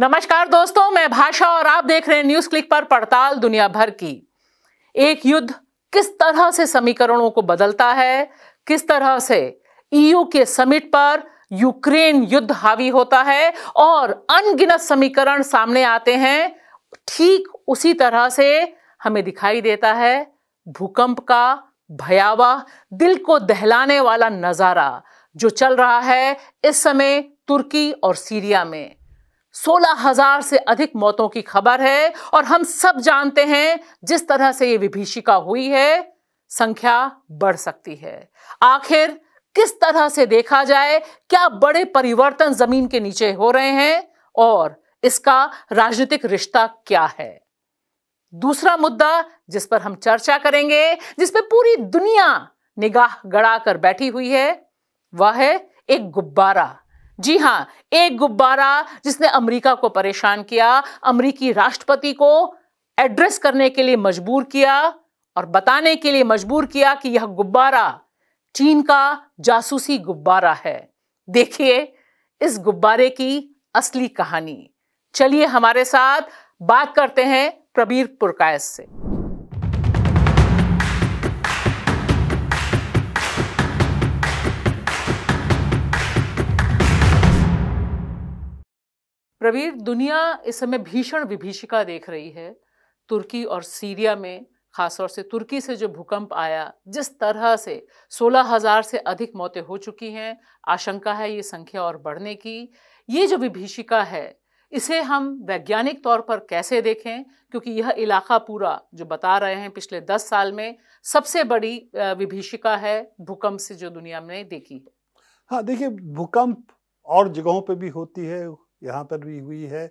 नमस्कार दोस्तों मैं भाषा और आप देख रहे हैं न्यूज क्लिक पर पड़ताल दुनिया भर की एक युद्ध किस तरह से समीकरणों को बदलता है किस तरह से ईयू e के समिट पर यूक्रेन युद्ध हावी होता है और अनगिनत समीकरण सामने आते हैं ठीक उसी तरह से हमें दिखाई देता है भूकंप का भयावह दिल को दहलाने वाला नजारा जो चल रहा है इस समय तुर्की और सीरिया में सोलह हजार से अधिक मौतों की खबर है और हम सब जानते हैं जिस तरह से ये विभीषिका हुई है संख्या बढ़ सकती है आखिर किस तरह से देखा जाए क्या बड़े परिवर्तन जमीन के नीचे हो रहे हैं और इसका राजनीतिक रिश्ता क्या है दूसरा मुद्दा जिस पर हम चर्चा करेंगे जिस पर पूरी दुनिया निगाह गड़ा कर बैठी हुई है वह है एक गुब्बारा जी हां एक गुब्बारा जिसने अमेरिका को परेशान किया अमेरिकी राष्ट्रपति को एड्रेस करने के लिए मजबूर किया और बताने के लिए मजबूर किया कि यह गुब्बारा चीन का जासूसी गुब्बारा है देखिए इस गुब्बारे की असली कहानी चलिए हमारे साथ बात करते हैं प्रबीर पुरकायस से प्रवीर दुनिया इस समय भीषण विभीषिका देख रही है तुर्की और सीरिया में खासतौर से तुर्की से जो भूकंप आया जिस तरह से 16,000 से अधिक मौतें हो चुकी हैं आशंका है ये संख्या और बढ़ने की ये जो विभीषिका है इसे हम वैज्ञानिक तौर पर कैसे देखें क्योंकि यह इलाका पूरा जो बता रहे हैं पिछले दस साल में सबसे बड़ी विभीषिका है भूकंप से जो दुनिया में देखी है हाँ देखिए भूकंप और जगहों पे भी होती है यहाँ पर भी हुई है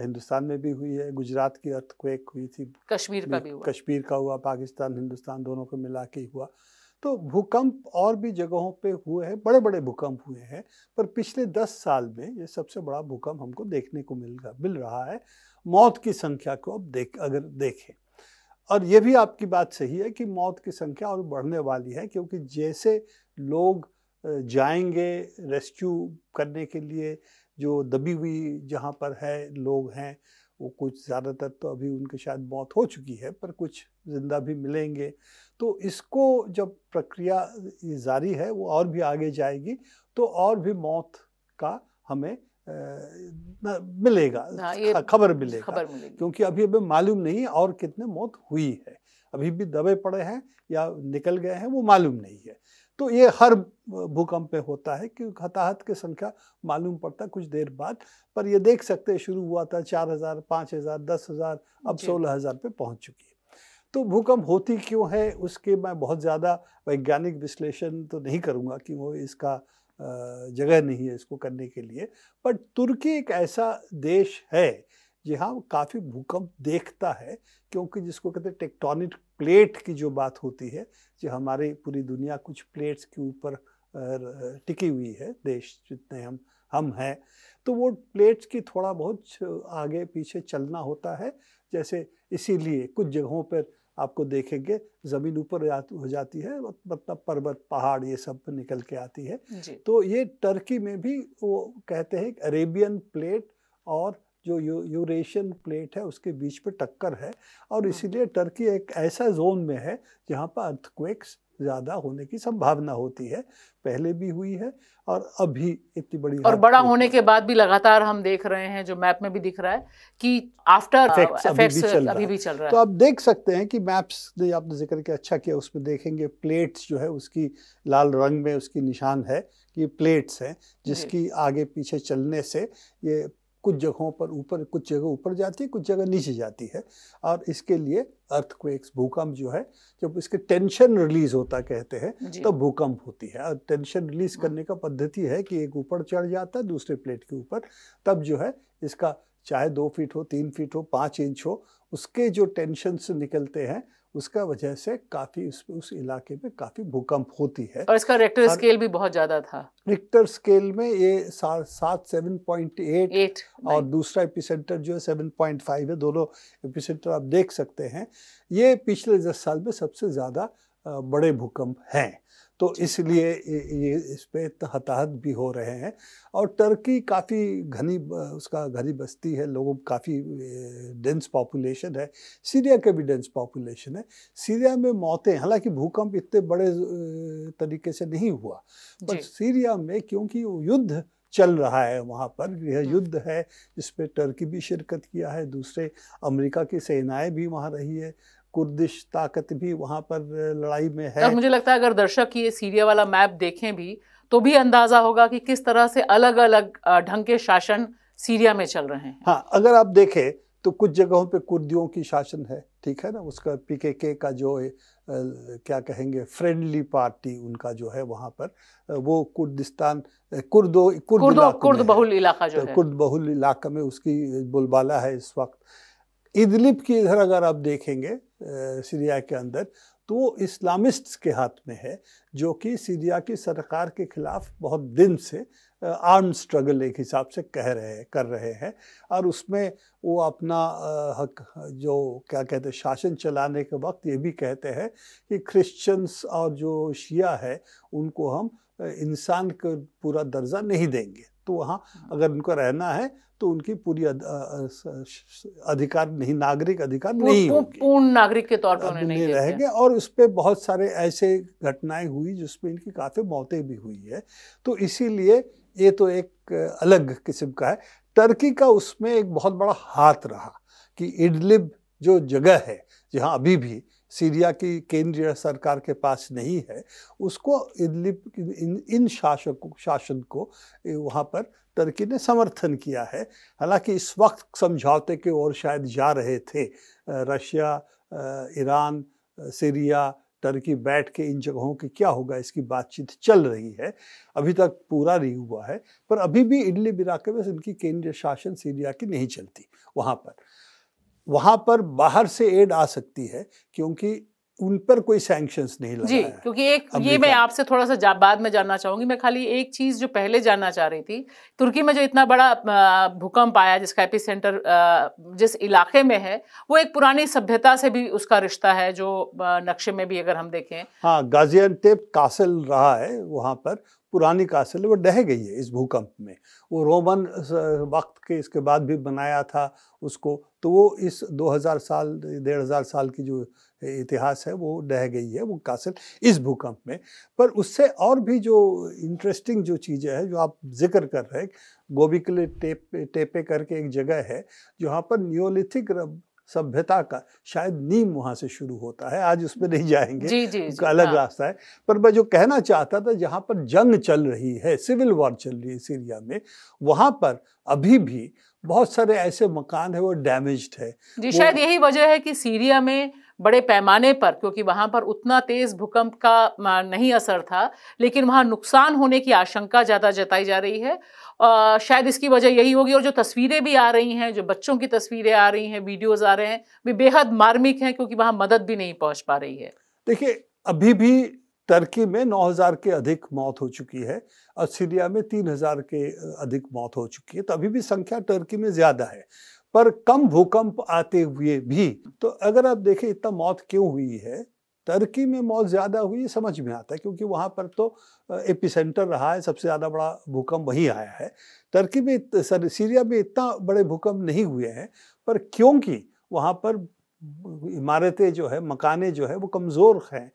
हिंदुस्तान में भी हुई है गुजरात की अर्थक्वेक हुई थी कश्मीर का भी हुआ कश्मीर का हुआ पाकिस्तान हिंदुस्तान दोनों को मिला के हुआ तो भूकंप और भी जगहों पे हुए हैं बड़े बड़े भूकंप हुए हैं पर पिछले दस साल में ये सबसे बड़ा भूकंप हमको देखने को मिल रहा मिल रहा है मौत की संख्या को अब देख अगर देखें और ये भी आपकी बात सही है कि मौत की संख्या और बढ़ने वाली है क्योंकि जैसे लोग जाएंगे रेस्क्यू करने के लिए जो दबी हुई जहाँ पर है लोग हैं वो कुछ ज़्यादातर तो अभी उनके शायद मौत हो चुकी है पर कुछ ज़िंदा भी मिलेंगे तो इसको जब प्रक्रिया जारी है वो और भी आगे जाएगी तो और भी मौत का हमें मिलेगा हाँ, खबर मिलेगा खबर मिलेगी क्योंकि अभी अभी मालूम नहीं और कितने मौत हुई है अभी भी दबे पड़े हैं या निकल गए हैं वो मालूम नहीं है तो ये हर भूकंप में होता है क्योंकि हताहत की संख्या मालूम पड़ता कुछ देर बाद पर ये देख सकते शुरू हुआ था चार हज़ार पाँच हज़ार दस हज़ार अब सोलह हज़ार पे पहुंच चुकी है तो भूकंप होती क्यों है उसके मैं बहुत ज़्यादा वैज्ञानिक विश्लेषण तो नहीं करूँगा कि वो इसका जगह नहीं है इसको करने के लिए बट तुर्की एक ऐसा देश है जी हाँ काफ़ी भूकंप देखता है क्योंकि जिसको कहते हैं टेक्टोनिक प्लेट की जो बात होती है जो हमारी पूरी दुनिया कुछ प्लेट्स के ऊपर टिकी हुई है देश जितने हम हम हैं तो वो प्लेट्स की थोड़ा बहुत आगे पीछे चलना होता है जैसे इसीलिए कुछ जगहों पर आपको देखेंगे ज़मीन ऊपर हो जाती है मतलब पर्वत पहाड़ ये सब निकल के आती है तो ये टर्की में भी वो कहते हैं अरेबियन प्लेट और जो यू, यूरेशियन प्लेट है उसके बीच पे टक्कर है और हाँ। इसीलिए टर्की एक ऐसा जोन में है जहाँ पर अर्थक्वेक्स ज़्यादा होने की संभावना होती है पहले भी हुई है और अभी इतनी बड़ी और बड़ा होने के बाद भी लगातार हम देख रहे हैं जो मैप में भी दिख रहा है कि आफ्टर इफेक्ट्स अभी, भी चल, अभी भी चल रहा है तो आप देख सकते हैं कि मैप्स ने आपने जिक्र किया अच्छा किया उसमें देखेंगे प्लेट्स जो है उसकी लाल रंग में उसकी निशान है कि प्लेट्स हैं जिसकी आगे पीछे चलने से ये कुछ जगहों पर ऊपर कुछ जगह ऊपर जाती है कुछ जगह नीचे जाती है और इसके लिए अर्थक्वेक्स भूकंप जो है जब इसके टेंशन रिलीज होता कहते हैं तब तो भूकंप होती है और टेंशन रिलीज करने का पद्धति है कि एक ऊपर चढ़ जाता है दूसरे प्लेट के ऊपर तब जो है इसका चाहे दो फीट हो तीन फीट हो पाँच इंच हो उसके जो टेंशन से निकलते हैं उसका वजह से काफ़ी उस, उस इलाके में काफ़ी भूकंप होती है और इसका रेक्टर स्केल भी बहुत ज़्यादा था रिक्टर स्केल में ये सात सेवन पॉइंट एट एट और दूसरा एपिसेंटर जो है सेवन पॉइंट फाइव है दोनों एपिसेंटर आप देख सकते हैं ये पिछले दस साल में सबसे ज़्यादा बड़े भूकंप हैं तो इसलिए ये इस पर हताहत भी हो रहे हैं और टर्की काफ़ी घनी उसका घनी बस्ती है लोगों काफ़ी डेंस पॉपुलेशन है सीरिया के भी डेंस पॉपुलेशन है सीरिया में मौतें हालांकि भूकंप इतने बड़े तरीके से नहीं हुआ पर सीरिया में क्योंकि युद्ध चल रहा है वहाँ पर यह हम्म। युद्ध है इस पर टर्की भी शिरकत किया है दूसरे अमेरिका की सेनाएं भी वहाँ रही है कुर्दिश ताकत भी वहां पर लड़ाई में है मुझे लगता है अगर दर्शक ये सीरिया वाला मैप देखें भी तो भी अंदाजा होगा कि किस तरह से अलग अलग ढंग के शासन सीरिया में चल रहे हैं हाँ अगर आप देखें तो कुछ जगहों पे कुर्दियों की शासन है ठीक है ना उसका पीकेके का जो ए, आ, क्या कहेंगे फ्रेंडली पार्टी उनका जो है वहाँ पर वो कुर्दिस्तान कुर्दो कुर्द कुर्द बहुल इलाका जो तो, है कुर्द बहुल इलाका में उसकी बुलबाला है इस वक्त इदलिब की इधर अगर आप देखेंगे सीरिया के अंदर तो वो इस्लामिस्ट के हाथ में है जो कि सीरिया की सरकार के खिलाफ बहुत दिन से आर्म स्ट्रगल एक हिसाब से कह रहे कर रहे हैं और उसमें वो अपना हक जो क्या कहते हैं शासन चलाने के वक्त ये भी कहते हैं कि क्रिश्चियंस और जो शिया है उनको हम इंसान का पूरा दर्जा नहीं देंगे तो वहाँ हाँ। अगर उनको रहना है तो उनकी पूरी अधिकार नहीं नागरिक अधिकार नहीं पूर्ण नागरिक के तौर पर नहीं, रहेंगे और उस पर बहुत सारे ऐसे घटनाएं हुई जिसमें इनकी काफ़ी मौतें भी हुई है तो इसीलिए ये तो एक अलग किस्म का है टर्की का उसमें एक बहुत बड़ा हाथ रहा कि इडलिब जो जगह है जहाँ अभी भी सीरिया की केंद्रीय सरकार के पास नहीं है उसको इन इन शासक शासन को वहाँ पर टर्की ने समर्थन किया है हालांकि इस वक्त समझौते की ओर शायद जा रहे थे रशिया ईरान सीरिया टर्की बैठ के इन जगहों के क्या होगा इसकी बातचीत चल रही है अभी तक पूरा नहीं हुआ है पर अभी भी इडली बिराके में इनकी केंद्रीय शासन सीरिया की नहीं चलती वहाँ पर वहां पर बाहर से एड आ सकती है क्योंकि उन पर कोई सैंक्शन नहीं लगा जी है। क्योंकि एक ये मैं आपसे थोड़ा सा जा, बाद में जानना चाहूंगी मैं खाली एक चीज जो पहले जानना चाह रही थी तुर्की में जो इतना बड़ा भूकंप आया जिसका एपी सेंटर जिस इलाके में है वो एक पुरानी सभ्यता से भी उसका रिश्ता है जो नक्शे में भी अगर हम देखें हाँ गाजियन टेप कासल रहा है वहां पर पुरानी कासल वो ढह गई है इस भूकंप में वो रोमन वक्त के इसके बाद भी बनाया था उसको तो वो इस 2000 साल डेढ़ हज़ार साल की जो इतिहास है वो डह गई है वो कासिल इस भूकंप में पर उससे और भी जो इंटरेस्टिंग जो चीज़ें हैं जो आप जिक्र कर रहे हैं गोबिकले टेप टेपे करके एक जगह है जहाँ पर न्योलिथिक सभ्यता का शायद नीम वहाँ से शुरू होता है आज उसमें नहीं जाएंगे जी, जी, उसका अलग हाँ। रास्ता है पर मैं जो कहना चाहता था जहाँ पर जंग चल रही है सिविल वॉर चल रही है सीरिया में वहाँ पर अभी भी बहुत सारे ऐसे मकान है वो डैमेज है जी शायद यही वजह है कि सीरिया में बड़े पैमाने पर क्योंकि वहां पर उतना तेज़ भूकंप का नहीं असर था लेकिन वहां नुकसान होने की आशंका ज़्यादा जताई जा रही है आ, शायद इसकी वजह यही होगी और जो तस्वीरें भी आ रही हैं जो बच्चों की तस्वीरें आ रही हैं वीडियोस आ रहे हैं वे बेहद मार्मिक हैं क्योंकि वहाँ मदद भी नहीं पहुँच पा रही है देखिए अभी भी टर्की में 9000 के अधिक मौत हो चुकी है और सीरिया में 3000 के अधिक मौत हो चुकी है तो अभी भी संख्या टर्की में ज़्यादा है पर कम भूकंप आते हुए भी तो अगर आप देखें इतना मौत क्यों हुई है टर्की में मौत ज़्यादा हुई समझ में आता है क्योंकि वहाँ पर तो एपिसेंटर रहा है सबसे ज़्यादा बड़ा भूकंप वही आया है टर्की में सॉरी सीरिया में इतना बड़े भूकंप नहीं हुए हैं पर क्योंकि वहाँ पर इमारतें जो है मकाने जो है वो कमज़ोर हैं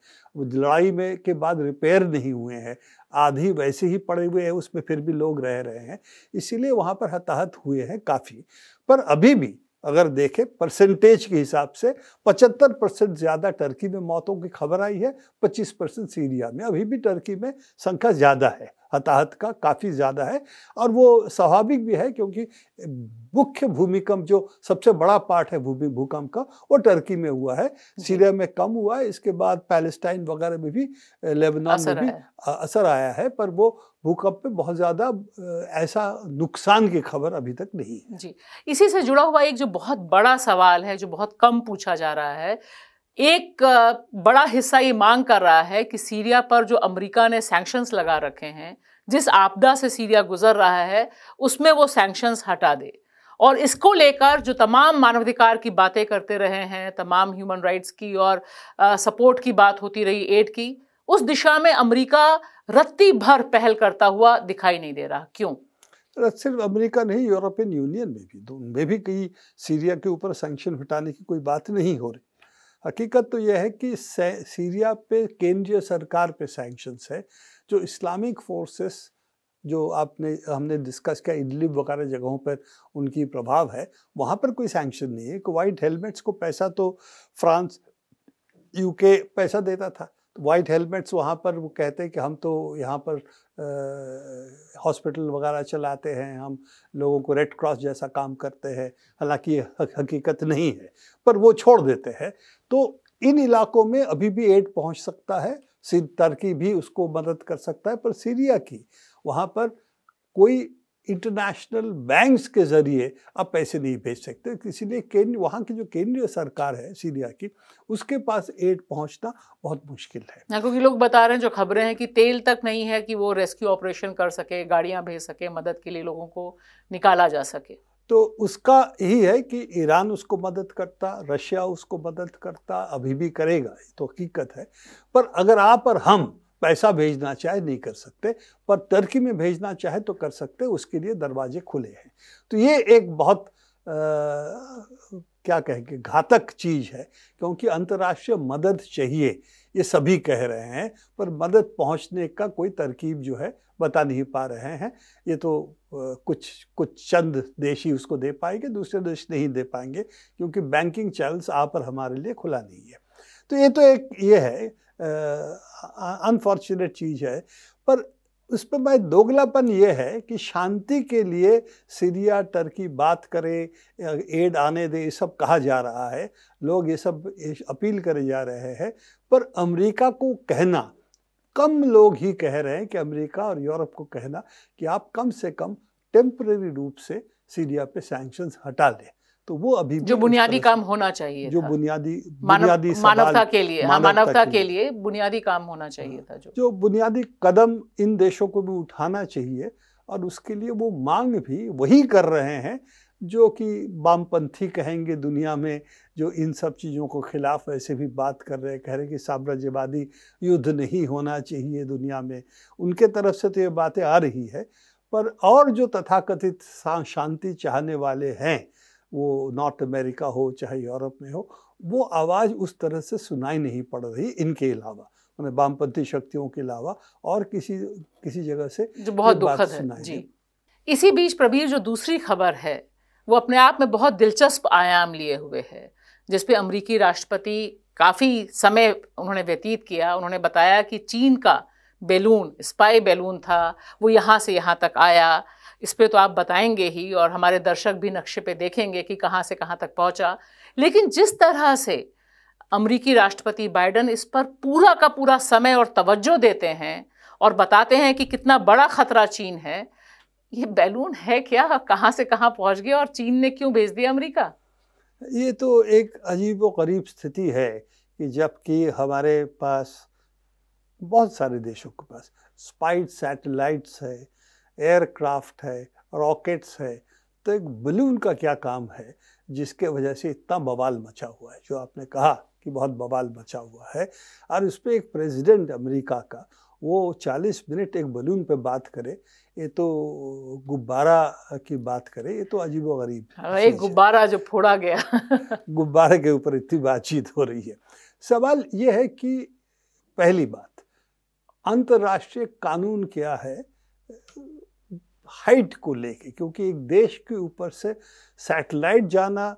लड़ाई में के बाद रिपेयर नहीं हुए हैं आधी वैसे ही पड़े हुए हैं उसमें फिर भी लोग रह रहे हैं इसीलिए वहाँ पर हताहत हुए हैं काफ़ी पर अभी भी अगर देखें परसेंटेज के हिसाब से 75 परसेंट ज़्यादा टर्की में मौतों की खबर आई है 25 परसेंट सीरिया में अभी भी टर्की में संख्या ज़्यादा है हताहत का काफ़ी ज़्यादा है और वो स्वाभाविक भी है क्योंकि मुख्य भूमिकंप जो सबसे बड़ा पार्ट है भूमि भूकंप का वो टर्की में हुआ है सीरिया में कम हुआ है इसके बाद पैलेस्टाइन वगैरह में भी लेबनान में भी असर आया है पर वो भूकंप पे बहुत ज़्यादा ऐसा नुकसान की खबर अभी तक नहीं है जी इसी से जुड़ा हुआ एक जो बहुत बड़ा सवाल है जो बहुत कम पूछा जा रहा है एक बड़ा हिस्सा ये मांग कर रहा है कि सीरिया पर जो अमेरिका ने सैंक्शंस लगा रखे हैं जिस आपदा से सीरिया गुजर रहा है उसमें वो सैंक्शंस हटा दे और इसको लेकर जो तमाम मानवाधिकार की बातें करते रहे हैं तमाम ह्यूमन राइट्स की और सपोर्ट की बात होती रही एड की उस दिशा में अमरीका रत्ती भर पहल करता हुआ दिखाई नहीं दे रहा क्यों सिर्फ अमेरिका नहीं यूरोपियन यूनियन में भी दोनों तो में भी कई सीरिया के ऊपर सैंक्शन हटाने की कोई बात नहीं हो रही हकीकत तो यह है कि सीरिया पे केंद्रीय सरकार पे सैंक्शंस है जो इस्लामिक फोर्सेस जो आपने हमने डिस्कस किया इडलिब वगैरह जगहों पर उनकी प्रभाव है वहाँ पर कोई सैंक्शन नहीं है कि वाइट हेलमेट्स को पैसा तो फ्रांस यूके पैसा देता था वाइट हेलमेट्स वहाँ पर वो कहते हैं कि हम तो यहाँ पर हॉस्पिटल वगैरह चलाते हैं हम लोगों को रेड क्रॉस जैसा काम करते हैं हालांकि हकीकत नहीं है पर वो छोड़ देते हैं तो इन इलाकों में अभी भी एड पहुँच सकता है सिर्फ टर्की भी उसको मदद कर सकता है पर सीरिया की वहाँ पर कोई इंटरनेशनल बैंक्स के ज़रिए आप पैसे नहीं भेज सकते इसीलिए केंद्र वहाँ की जो केंद्रीय सरकार है सीरिया की उसके पास एड पहुँचना बहुत मुश्किल है हाँ, क्योंकि लोग बता रहे हैं जो खबरें हैं कि तेल तक नहीं है कि वो रेस्क्यू ऑपरेशन कर सके गाड़ियाँ भेज सके मदद के लिए लोगों को निकाला जा सके तो उसका यही है कि ईरान उसको मदद करता रशिया उसको मदद करता अभी भी करेगा तो हकीकत है पर अगर आप और हम पैसा भेजना चाहे नहीं कर सकते पर तुर्की में भेजना चाहे तो कर सकते उसके लिए दरवाजे खुले हैं तो ये एक बहुत आ, क्या कहेंगे घातक चीज़ है क्योंकि अंतर्राष्ट्रीय मदद चाहिए ये सभी कह रहे हैं पर मदद पहुंचने का कोई तरकीब जो है बता नहीं पा रहे हैं ये तो कुछ कुछ चंद देश ही उसको दे पाएंगे दूसरे देश नहीं दे पाएंगे क्योंकि बैंकिंग चैनल्स आप पर हमारे लिए खुला नहीं है तो ये तो एक ये है अनफॉर्चुनेट चीज़ है पर उस पर मैं दोगलापन ये है कि शांति के लिए सीरिया टर्की बात करे एड आने दे ये सब कहा जा रहा है लोग ये सब अपील करे जा रहे हैं पर अमेरिका को कहना कम लोग ही कह रहे हैं कि अमेरिका और यूरोप को कहना कि आप कम से कम टेम्प्रेरी रूप से सीरिया पे सैंक्शंस हटा दें तो वो अभी जो बुनियादी काम होना चाहिए जो बुनियादी बुनियादी मानवता के लिए हाँ, मानवता के लिए बुनियादी काम होना चाहिए हाँ। था जो जो बुनियादी कदम इन देशों को भी उठाना चाहिए और उसके लिए वो मांग भी वही कर रहे हैं जो कि वामपंथी कहेंगे दुनिया में जो इन सब चीज़ों को खिलाफ ऐसे भी बात कर रहे हैं कह रहे कि साम्राज्यवादी युद्ध नहीं होना चाहिए दुनिया में उनके तरफ से तो ये बातें आ रही है पर और जो तथाकथित शांति चाहने वाले हैं वो नॉर्थ अमेरिका हो चाहे यूरोप में हो वो आवाज़ उस तरह से सुनाई नहीं पड़ रही इनके अलावा मैंने मतलब वामपंथी शक्तियों के अलावा और किसी किसी जगह से जो बहुत दुखद है जी इसी बीच प्रबीर जो दूसरी खबर है वो अपने आप में बहुत दिलचस्प आयाम लिए हुए है जिसपे अमरीकी राष्ट्रपति काफ़ी समय उन्होंने व्यतीत किया उन्होंने बताया कि चीन का बैलून स्पाई बैलून था वो यहाँ से यहाँ तक आया इस पर तो आप बताएंगे ही और हमारे दर्शक भी नक्शे पे देखेंगे कि कहाँ से कहाँ तक पहुँचा लेकिन जिस तरह से अमरीकी राष्ट्रपति बाइडन इस पर पूरा का पूरा समय और तवज्जो देते हैं और बताते हैं कि कितना बड़ा ख़तरा चीन है ये बैलून है क्या कहाँ से कहाँ पहुँच गया और चीन ने क्यों भेज दिया अमरीका ये तो एक अजीब गरीब स्थिति है कि जबकि हमारे पास बहुत सारे देशों के पास स्पाइड सैटेलाइट्स है एयरक्राफ्ट है रॉकेट्स है तो एक बलून का क्या काम है जिसके वजह से इतना बवाल मचा हुआ है जो आपने कहा कि बहुत बवाल मचा हुआ है और उस पर एक प्रेसिडेंट अमेरिका का वो 40 मिनट एक बलून पे बात करे ये तो गुब्बारा की बात करे ये तो व गरीब हाँ, एक गुब्बारा जो फोड़ा गया गुब्बारे के ऊपर इतनी बातचीत हो रही है सवाल ये है कि पहली बात अंतर्राष्ट्रीय कानून क्या है हाइट को लेके क्योंकि एक देश के ऊपर से सैटेलाइट जाना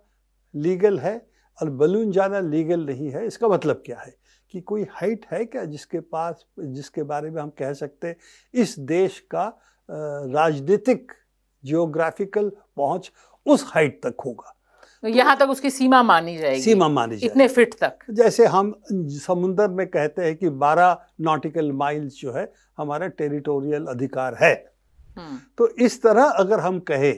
लीगल है और बलून जाना लीगल नहीं है इसका मतलब क्या है कि कोई हाइट है क्या जिसके पास जिसके बारे में हम कह सकते हैं इस देश का राजनीतिक जियोग्राफिकल पहुंच उस हाइट तक होगा तो यहाँ तक उसकी सीमा मानी जाएगी सीमा मानी जाएगी इतने फिट तक जैसे हम समुंदर में कहते हैं कि 12 नॉटिकल माइल्स जो है हमारा टेरिटोरियल अधिकार है हम्म। तो इस तरह अगर हम कहें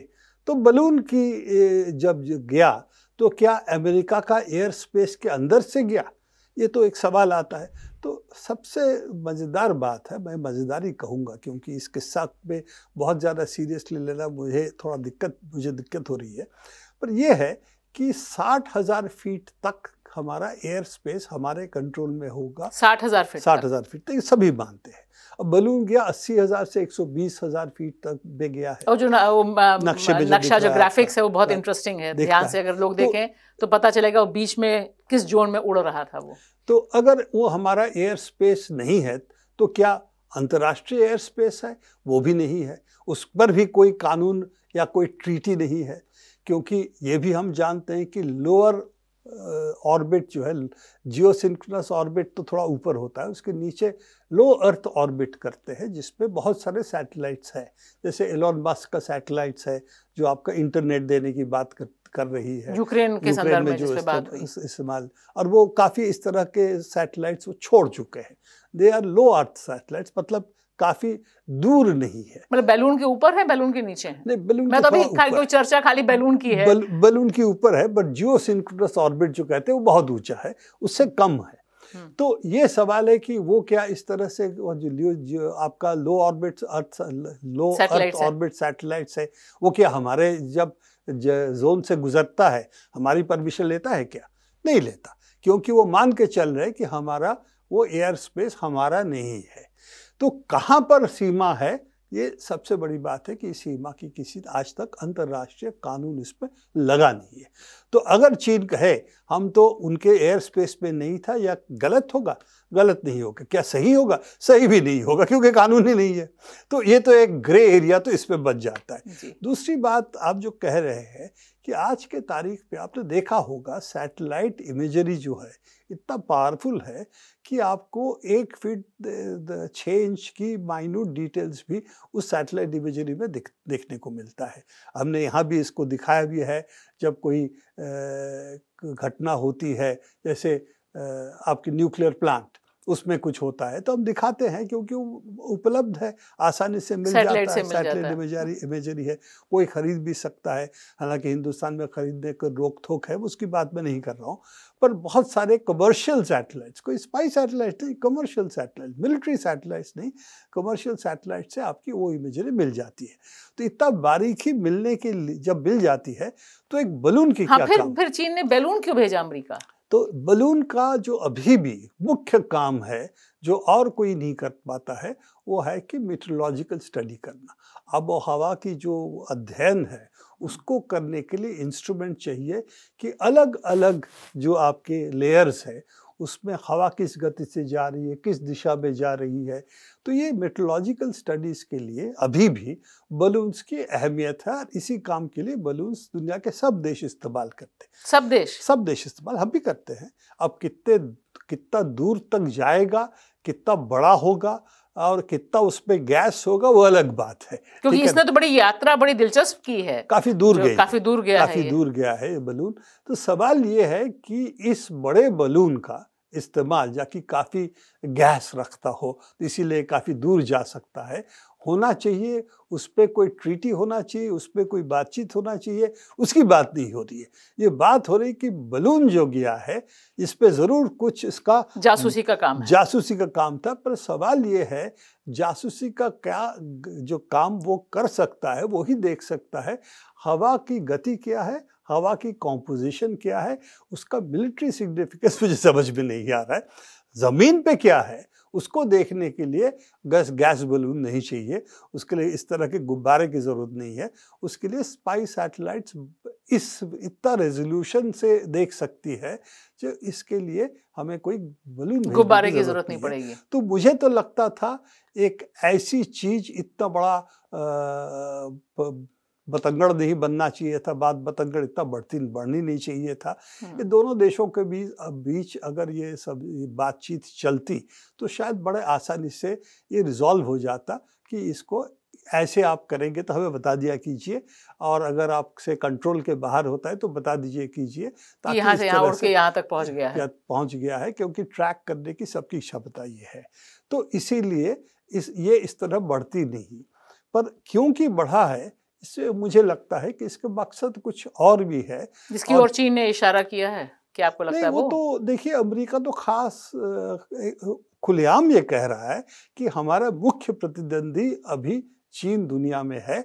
तो बलून की जब गया तो क्या अमेरिका का एयर स्पेस के अंदर से गया ये तो एक सवाल आता है तो सबसे मज़ेदार बात है मैं मज़ेदारी कहूँगा क्योंकि इस किस्सा पे बहुत ज़्यादा सीरियसली लेना मुझे थोड़ा दिक्कत मुझे दिक्कत हो रही है पर यह है कि साठ हज़ार फीट तक हमारा एयर स्पेस हमारे कंट्रोल में होगा साठ हजार फीट साठ हजार फीट तक सभी मानते हैं अब बलून गया अस्सी हजार से एक सौ बीस हजार फीट तक भी गया है और जो न, वो नक्शे में नक्शा जो, जो ग्राफिक्स है वो बहुत इंटरेस्टिंग हाँ, है ध्यान से अगर लोग तो देखें तो पता चलेगा वो बीच में किस जोन में उड़ रहा था वो तो अगर वो हमारा एयर स्पेस नहीं है तो क्या अंतर्राष्ट्रीय एयर स्पेस है वो भी नहीं है उस पर भी कोई कानून या कोई ट्रीटी नहीं है क्योंकि ये भी हम जानते हैं कि लोअर ऑर्बिट जो है जियोसिंक्रोनस ऑर्बिट तो थोड़ा ऊपर होता है उसके नीचे लो अर्थ ऑर्बिट करते हैं जिसमें बहुत सारे सैटेलाइट्स हैं जैसे एलोन मास्क का सैटेलाइट्स है जो आपका इंटरनेट देने की बात कर कर रही है यूक्रेन के संदर्भ में जो इस्तेमाल और वो काफ़ी इस तरह के सैटेलाइट्स वो छोड़ चुके हैं they are low earth satellites मतलब काफी दूर नहीं है मतलब बैलून के ऊपर है बैलून के नीचे है नहीं बैलून मैं तो अभी खाली कोई चर्चा खाली बैलून की है बल, बैलून के ऊपर है बट जियो सिंक्रोनस ऑर्बिट जो कहते हैं वो बहुत ऊंचा है उससे कम है हम्म। तो ये सवाल है कि वो क्या इस तरह से जो लियो जो आपका low orbit earth low earth orbit satellite है वो क्या हमारे जब जोन से गुजरता है हमारी परमिशन लेता है क्या नहीं लेता क्योंकि वो मान के चल रहे कि हमारा वो एयर स्पेस हमारा नहीं है तो कहाँ पर सीमा है ये सबसे बड़ी बात है कि सीमा की किसी आज तक अंतर्राष्ट्रीय कानून इस पर लगा नहीं है तो अगर चीन कहे हम तो उनके एयर स्पेस में नहीं था या गलत होगा गलत नहीं होगा क्या सही होगा सही भी नहीं होगा क्योंकि कानून ही नहीं है तो ये तो एक ग्रे एरिया तो इसमें बच जाता है दूसरी बात आप जो कह रहे हैं कि आज के तारीख पे आपने देखा होगा सैटेलाइट इमेजरी जो है इतना पावरफुल है कि आपको एक फीट छः इंच की माइन्यूट डिटेल्स भी उस सैटेलाइट इमेजरी में दिख देखने को मिलता है हमने यहाँ भी इसको दिखाया भी है जब कोई घटना होती है जैसे आपकी न्यूक्लियर प्लांट उसमें कुछ होता है तो हम दिखाते हैं क्योंकि उपलब्ध है आसानी से मिल जाता है सैटेलाइट इमेजरी इमेजरी है कोई ख़रीद भी सकता है हालांकि हिंदुस्तान में ख़रीदने का रोक थोक है उसकी बात मैं नहीं कर रहा हूँ पर बहुत सारे कमर्शियल सैटेलाइट्स कोई स्पाई सैटेलाइट नहीं कमर्शियल सैटेलाइट मिलिट्री सैटेलाइट्स नहीं कमर्शियल सैटेलाइट से आपकी वो इमेजरी मिल जाती है तो इतना बारीकी मिलने के लिए जब मिल जाती है तो एक बलून की हाँ, क्या फिर, फिर चीन ने बैलून क्यों भेजा अमरीका तो बलून का जो अभी भी मुख्य काम है जो और कोई नहीं कर पाता है वो है कि मेट्रोलॉजिकल स्टडी करना अब हवा की जो अध्ययन है उसको करने के लिए इंस्ट्रूमेंट चाहिए कि अलग अलग जो आपके लेयर्स हैं उसमें हवा किस गति से जा रही है किस दिशा में जा रही है तो ये मेट्रोलॉजिकल स्टडीज़ के लिए अभी भी बलून्स की अहमियत है और इसी काम के लिए बलून्स दुनिया के सब देश इस्तेमाल करते हैं सब देश सब देश इस्तेमाल हम भी करते हैं अब कितने कितना दूर तक जाएगा कितना बड़ा होगा और कितना उस पर गैस होगा वो अलग बात है क्योंकि इसने तो बड़ी यात्रा बड़ी दिलचस्प की है काफी दूर गई काफी दूर गया काफी है दूर गया है ये बलून तो सवाल ये है कि इस बड़े बलून का इस्तेमाल जाकि काफ़ी गैस रखता हो तो इसीलिए काफ़ी दूर जा सकता है होना चाहिए उस पर कोई ट्रीटी होना चाहिए उस पर कोई बातचीत होना चाहिए उसकी बात नहीं हो रही है ये बात हो रही कि बलून जो गया है इस पर ज़रूर कुछ इसका जासूसी का काम जासूसी का काम था पर सवाल ये है जासूसी का क्या जो काम वो कर सकता है वो ही देख सकता है हवा की गति क्या है हवा की कॉम्पोजिशन क्या है उसका मिलिट्री सिग्निफिकेंस मुझे समझ में नहीं आ रहा है ज़मीन पे क्या है उसको देखने के लिए गैस गैस बलून नहीं चाहिए उसके लिए इस तरह के गुब्बारे की ज़रूरत नहीं है उसके लिए स्पाई सैटेलाइट्स इस इतना रेजोल्यूशन से देख सकती है जो इसके लिए हमें कोई बलून गुब्बारे की ज़रूरत नहीं, नहीं पड़ेगी तो मुझे तो लगता था एक ऐसी चीज़ इतना बड़ा बतंगड़ नहीं बनना चाहिए था बात बतंगड़ इतना बढ़ती बढ़नी नहीं चाहिए था ये हाँ। दोनों देशों के बीच अब बीच अगर ये सब बातचीत चलती तो शायद बड़े आसानी से ये रिजॉल्व हो जाता कि इसको ऐसे आप करेंगे तो हमें बता दिया कीजिए और अगर आपसे कंट्रोल के बाहर होता है तो बता दीजिए कीजिए ताकि यहाँ से यहाँ के यहां तक पहुँच गया है पहुँच गया है क्योंकि ट्रैक करने की सबकी क्षमता ये है तो इसीलिए इस ये इस तरह बढ़ती नहीं पर क्योंकि बढ़ा है इससे मुझे लगता है कि इसका मकसद कुछ और भी है जिसकी और चीन ने इशारा किया है क्या आपको लगता है वो, वो तो देखिए अमेरिका तो खास खुलेआम ये कह रहा है कि हमारा मुख्य प्रतिद्वंदी अभी चीन दुनिया में है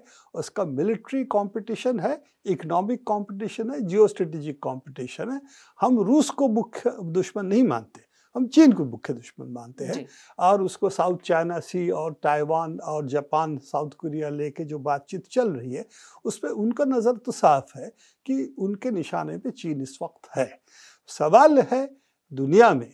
उसका मिलिट्री कंपटीशन है इकोनॉमिक कंपटीशन है जियो स्ट्रेटेजिक कॉम्पिटिशन है हम रूस को मुख्य दुश्मन नहीं मानते हम चीन को मुख्य दुश्मन मानते हैं और उसको साउथ चाइना सी और ताइवान और जापान साउथ कोरिया लेके जो बातचीत चल रही है उस पर उनका नज़र तो साफ है कि उनके निशाने पे चीन इस वक्त है सवाल है दुनिया में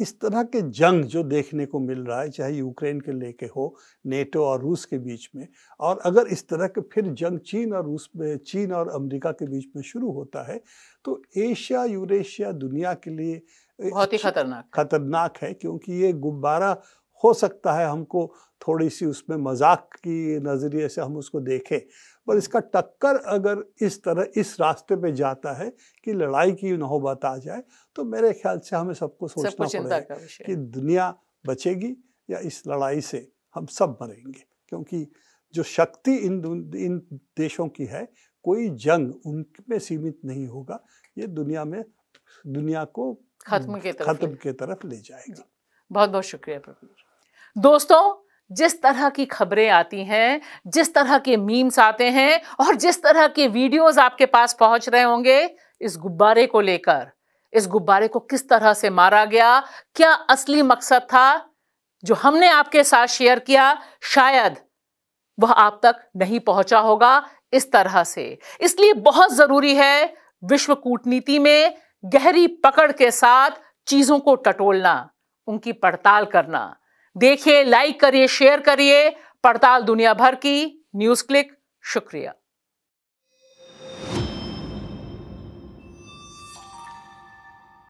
इस तरह के जंग जो देखने को मिल रहा है चाहे यूक्रेन के लेके हो नेटो और रूस के बीच में और अगर इस तरह के फिर जंग चीन और रूस में चीन और अमेरिका के बीच में शुरू होता है तो एशिया यूरेशिया दुनिया के लिए बहुत ही खतरनाक खतरनाक है क्योंकि ये गुब्बारा हो सकता है हमको थोड़ी सी उसमें मजाक की नज़रिए से हम उसको देखें पर हम्म। इसका टक्कर अगर इस तरह इस रास्ते पे जाता है कि लड़ाई की नौबत आ जाए तो मेरे ख्याल से हमें सबको सोचना सब पड़ेगा कि दुनिया बचेगी या इस लड़ाई से हम सब मरेंगे क्योंकि जो शक्ति इन इन देशों की है कोई जंग उनमें सीमित नहीं होगा ये दुनिया में दुनिया को खत्म हम्म, के तरफ खत्म के तरफ ले जाएगा बहुत बहुत शुक्रिया प्रवीर दोस्तों जिस तरह की खबरें आती हैं जिस तरह के मीम्स आते हैं और जिस तरह के वीडियोस आपके पास पहुंच रहे होंगे इस गुब्बारे को लेकर इस गुब्बारे को किस तरह से मारा गया क्या असली मकसद था जो हमने आपके साथ शेयर किया शायद वह आप तक नहीं पहुंचा होगा इस तरह से इसलिए बहुत जरूरी है विश्व कूटनीति में गहरी पकड़ के साथ चीज़ों को टटोलना उनकी पड़ताल करना देखिए लाइक करिए शेयर करिए पड़ताल दुनिया भर की न्यूज़ क्लिक शुक्रिया